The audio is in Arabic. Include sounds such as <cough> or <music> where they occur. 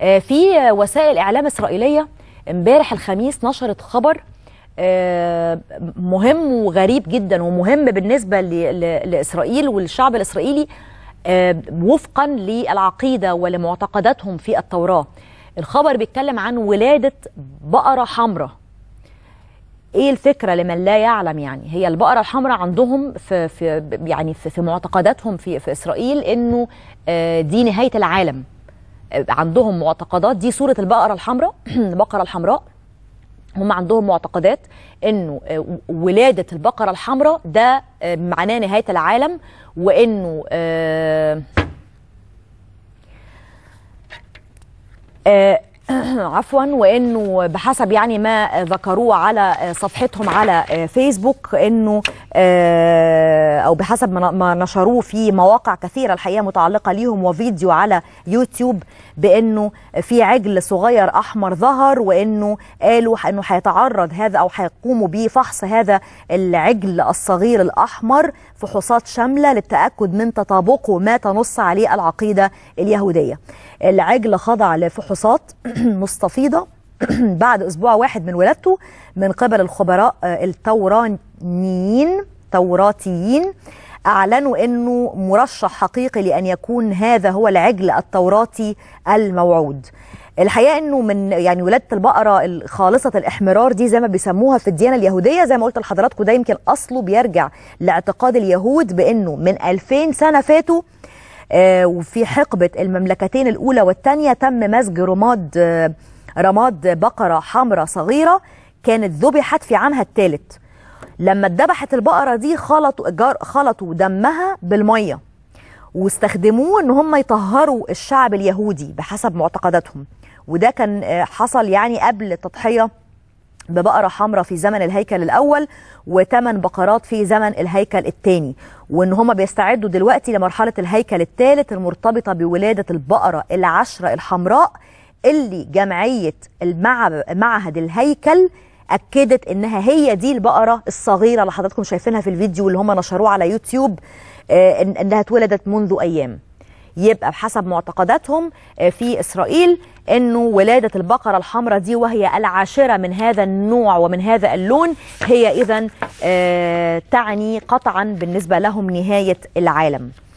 آه، في وسائل اعلام اسرائيليه امبارح الخميس نشرت خبر آه، مهم وغريب جدا ومهم بالنسبه لاسرائيل والشعب الاسرائيلي آه، وفقا للعقيده ولمعتقداتهم في التوراه الخبر بيتكلم عن ولاده بقره حمراء ايه الفكره لمن لا يعلم يعني هي البقره الحمراء عندهم في في يعني في, في معتقداتهم في في اسرائيل انه دي نهايه العالم عندهم معتقدات دي صورة البقرة الحمراء البقرة <clears throat> الحمراء هم عندهم معتقدات انه آه، ولاده البقره الحمراء ده آه، معناه نهايه العالم وانه آه، <clears throat> عفوا وانه بحسب يعني ما ذكروه على صفحتهم على فيسبوك انه آه، او بحسب ما نشروه في مواقع كثيره الحقيقه متعلقه ليهم وفيديو على يوتيوب بانه في عجل صغير احمر ظهر وانه قالوا انه هيتعرض هذا او هيقوموا بفحص هذا العجل الصغير الاحمر فحوصات شامله للتاكد من تطابقه ما تنص عليه العقيده اليهوديه. العجل خضع لفحوصات <clears throat> مستفيضه <clears throat> بعد اسبوع واحد من ولادته من قبل الخبراء آه، التوران الفلسطينيين توراتيين أعلنوا أنه مرشح حقيقي لأن يكون هذا هو العجل التوراتي الموعود الحقيقه انه من يعني ولاده البقره خالصه الاحمرار دي زي ما بيسموها في الديانه اليهوديه زي ما قلت لحضراتكم ده يمكن اصله بيرجع لاعتقاد اليهود بانه من 2000 سنه فاتوا آه وفي حقبه المملكتين الاولى والثانيه تم مزج رماد آه رماد بقره حمراء صغيره كانت ذبحت في عامها الثالث لما اتذبحت البقره دي خلطوا خلطوا دمها بالميه واستخدموه ان هم يطهروا الشعب اليهودي بحسب معتقداتهم وده كان آه، حصل يعني قبل التضحيه ببقرة حمراء في زمن الهيكل الأول وثمان بقرات في زمن الهيكل الثاني وإن هم بيستعدوا دلوقتي لمرحلة الهيكل الثالث المرتبطة بولادة البقرة العشرة الحمراء اللي جمعية المعهد الهيكل اكدت انها هي دي البقره الصغيره اللي حضراتكم شايفينها في الفيديو اللي هم نشروه على يوتيوب آه، انها اتولدت منذ ايام يبقى بحسب معتقداتهم آه، في اسرائيل انه ولاده البقره الحمراء دي وهي العاشره من هذا النوع ومن هذا اللون هي اذا آه، تعني قطعا بالنسبه لهم نهايه العالم